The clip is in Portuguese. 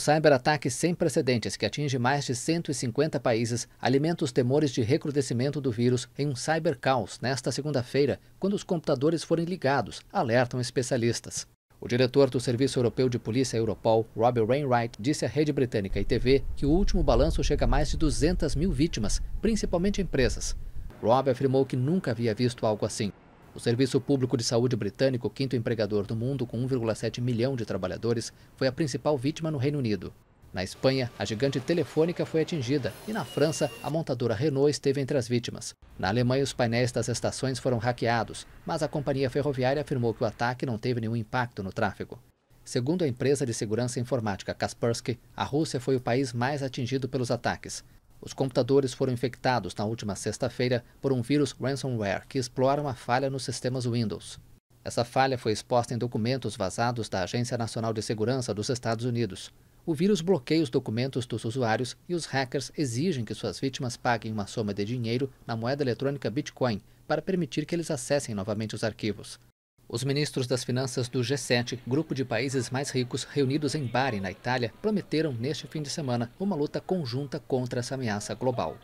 cyberataque sem precedentes, que atinge mais de 150 países, alimenta os temores de recrudescimento do vírus em um cybercaos nesta segunda-feira, quando os computadores forem ligados, alertam especialistas. O diretor do Serviço Europeu de Polícia Europol, Robert Wainwright, disse à rede britânica ITV que o último balanço chega a mais de 200 mil vítimas, principalmente empresas. Rob afirmou que nunca havia visto algo assim. O Serviço Público de Saúde britânico, quinto empregador do mundo com 1,7 milhão de trabalhadores, foi a principal vítima no Reino Unido. Na Espanha, a gigante telefônica foi atingida e na França, a montadora Renault esteve entre as vítimas. Na Alemanha, os painéis das estações foram hackeados, mas a companhia ferroviária afirmou que o ataque não teve nenhum impacto no tráfego. Segundo a empresa de segurança informática Kaspersky, a Rússia foi o país mais atingido pelos ataques. Os computadores foram infectados na última sexta-feira por um vírus ransomware que explora uma falha nos sistemas Windows. Essa falha foi exposta em documentos vazados da Agência Nacional de Segurança dos Estados Unidos. O vírus bloqueia os documentos dos usuários e os hackers exigem que suas vítimas paguem uma soma de dinheiro na moeda eletrônica Bitcoin para permitir que eles acessem novamente os arquivos. Os ministros das Finanças do G7, grupo de países mais ricos reunidos em Bari, na Itália, prometeram neste fim de semana uma luta conjunta contra essa ameaça global.